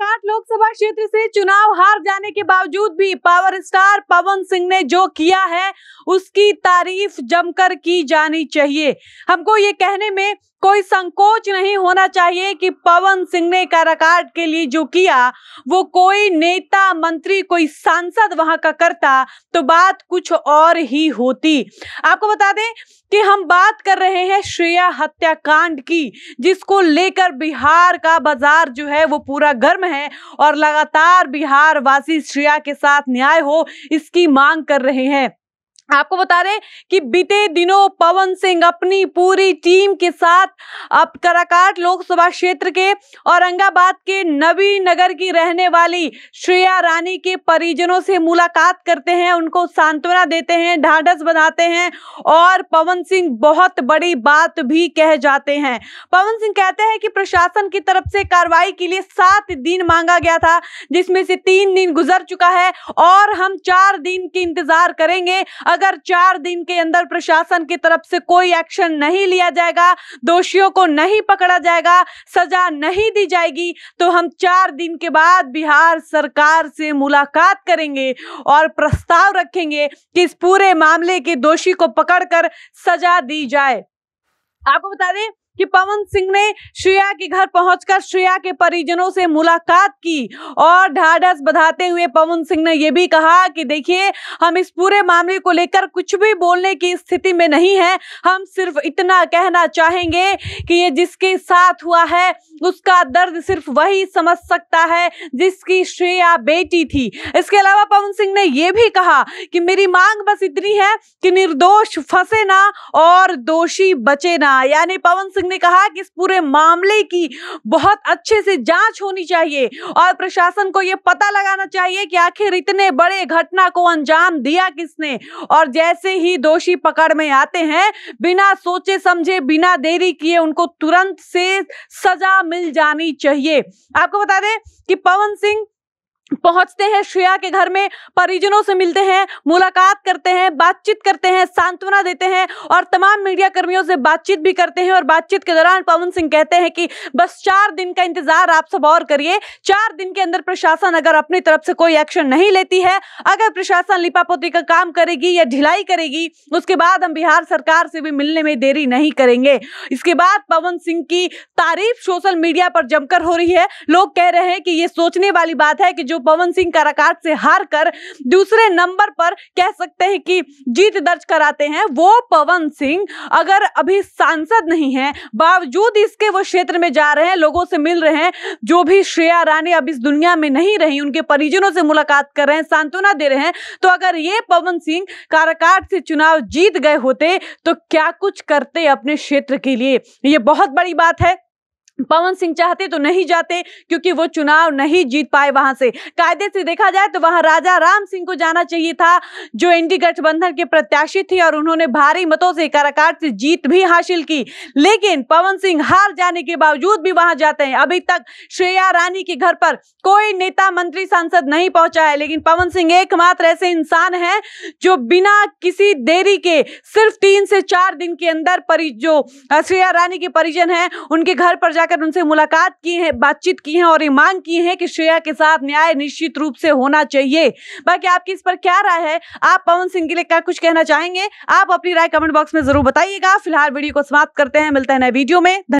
बालाघाट लोकसभा क्षेत्र से चुनाव हार जाने के बावजूद भी पावर स्टार पवन सिंह ने जो किया है उसकी तारीफ जमकर की जानी चाहिए हमको ये कहने में कोई संकोच नहीं होना चाहिए कि पवन सिंह ने काराकाट के लिए जो किया वो कोई नेता मंत्री कोई सांसद वहां का करता तो बात कुछ और ही होती आपको बता दें कि हम बात कर रहे हैं श्रेया हत्याकांड की जिसको लेकर बिहार का बाजार जो है वो पूरा गर्म है और लगातार बिहार वासी श्रेया के साथ न्याय हो इसकी मांग कर रहे हैं आपको बता दें कि बीते दिनों पवन सिंह अपनी पूरी टीम के साथ अब कराकाट लोकसभा क्षेत्र के औरंगाबाद के नवी नगर की रहने वाली श्रेया रानी के परिजनों से मुलाकात करते हैं उनको सांत्वना देते हैं ढांढस बनाते हैं और पवन सिंह बहुत बड़ी बात भी कह जाते हैं पवन सिंह कहते हैं कि प्रशासन की तरफ से कार्रवाई के लिए सात दिन मांगा गया था जिसमें से तीन दिन गुजर चुका है और हम चार दिन की इंतजार करेंगे अगर चार दिन के अंदर प्रशासन की तरफ से कोई एक्शन नहीं लिया जाएगा दोषियों को नहीं पकड़ा जाएगा सजा नहीं दी जाएगी तो हम चार दिन के बाद बिहार सरकार से मुलाकात करेंगे और प्रस्ताव रखेंगे कि इस पूरे मामले के दोषी को पकड़कर सजा दी जाए आपको बता दें कि पवन सिंह ने श्रेया के घर पहुंचकर श्रेया के परिजनों से मुलाकात की और ढाढ़स बधाते हुए पवन सिंह ने यह भी कहा कि देखिए हम इस पूरे मामले को लेकर कुछ भी बोलने की स्थिति में नहीं है हम सिर्फ इतना कहना चाहेंगे कि ये जिसके साथ हुआ है उसका दर्द सिर्फ वही समझ सकता है जिसकी श्रेया बेटी थी इसके अलावा पवन सिंह ने यह भी कहा कि मेरी मांग बस इतनी है कि निर्दोष फंसे ना और दोषी बचे ना यानी पवन सिंह ने कहा कि इस पूरे मामले की बहुत अच्छे से जांच होनी चाहिए और प्रशासन को यह पता लगाना चाहिए कि आखिर इतने बड़े घटना को अंजाम दिया किसने और जैसे ही दोषी पकड़ में आते हैं बिना सोचे समझे बिना देरी किए उनको तुरंत से सजा मिल जानी चाहिए आपको बता दें कि पवन सिंह पहुंचते हैं श्रेया के घर में परिजनों से मिलते हैं मुलाकात करते हैं बातचीत करते हैं सांत्वना देते हैं और तमाम मीडिया कर्मियों से बातचीत भी करते हैं और बातचीत के दौरान पवन सिंह कहते हैं कि बस चार दिन का इंतजार आप सब और करिए चार दिन के अंदर प्रशासन अगर अपनी तरफ से कोई एक्शन नहीं लेती है अगर प्रशासन लिपापोती का काम करेगी या ढिलाई करेगी उसके बाद हम बिहार सरकार से भी मिलने में देरी नहीं करेंगे इसके बाद पवन सिंह की तारीफ सोशल मीडिया पर जमकर हो रही है लोग कह रहे हैं कि ये सोचने वाली बात है कि जो पवन सिंह काराकाट से हार कर दूसरे नंबर पर कह सकते हैं कि जीत दर्ज कराते हैं वो पवन सिंह अगर अभी सांसद नहीं है बावजूद इसके वो क्षेत्र में जा रहे हैं लोगों से मिल रहे हैं जो भी श्रेया रानी अब इस दुनिया में नहीं रही उनके परिजनों से मुलाकात कर रहे हैं सांत्वना दे रहे हैं तो अगर ये पवन सिंह काराकाट से चुनाव जीत गए होते तो क्या कुछ करते अपने क्षेत्र के लिए ये बहुत बड़ी बात है पवन सिंह चाहते तो नहीं जाते क्योंकि वो चुनाव नहीं जीत पाए वहां से कायदे से देखा जाए तो वहां राजा राम सिंह को जाना चाहिए था जो एनडी गठबंधन के प्रत्याशी थे और उन्होंने भारी मतों से काराकाट से जीत भी हासिल की लेकिन पवन सिंह हार जाने के बावजूद भी वहां जाते हैं अभी तक श्रेया रानी के घर पर कोई नेता मंत्री सांसद नहीं पहुंचा है लेकिन पवन सिंह एकमात्र ऐसे इंसान है जो बिना किसी देरी के सिर्फ तीन से चार दिन के अंदर जो श्रेया रानी के परिजन है उनके घर पर जाकर जाकर उनसे मुलाकात की है बातचीत की है और ये मांग की है कि श्रेया के साथ न्याय निश्चित रूप से होना चाहिए बाकी आपकी इस पर क्या राय है आप पवन सिंह के लिए क्या कुछ कहना चाहेंगे आप अपनी राय कमेंट बॉक्स में जरूर बताइएगा फिलहाल वीडियो को समाप्त करते हैं मिलते हैं नए वीडियो में